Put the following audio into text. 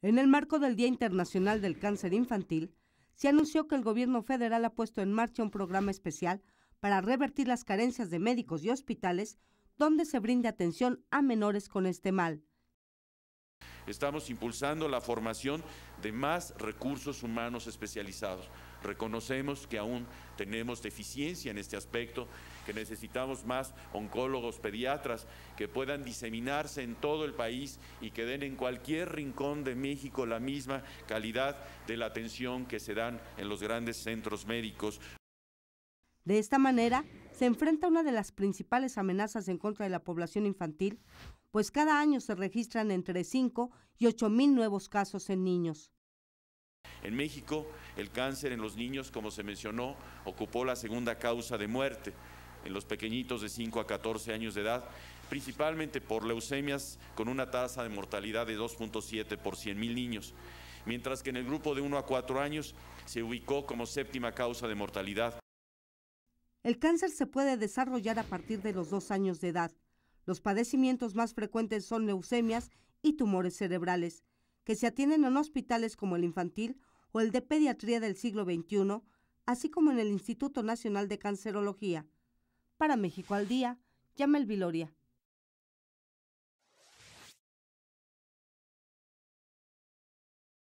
En el marco del Día Internacional del Cáncer Infantil, se anunció que el gobierno federal ha puesto en marcha un programa especial para revertir las carencias de médicos y hospitales donde se brinde atención a menores con este mal estamos impulsando la formación de más recursos humanos especializados. Reconocemos que aún tenemos deficiencia en este aspecto, que necesitamos más oncólogos, pediatras, que puedan diseminarse en todo el país y que den en cualquier rincón de México la misma calidad de la atención que se dan en los grandes centros médicos. De esta manera, se enfrenta a una de las principales amenazas en contra de la población infantil, pues cada año se registran entre 5 y 8 mil nuevos casos en niños. En México, el cáncer en los niños, como se mencionó, ocupó la segunda causa de muerte en los pequeñitos de 5 a 14 años de edad, principalmente por leucemias con una tasa de mortalidad de 2.7 por 100 mil niños, mientras que en el grupo de 1 a 4 años se ubicó como séptima causa de mortalidad. El cáncer se puede desarrollar a partir de los dos años de edad. Los padecimientos más frecuentes son leucemias y tumores cerebrales, que se atienden en hospitales como el infantil o el de pediatría del siglo XXI, así como en el Instituto Nacional de Cancerología. Para México al Día, llama El Viloria.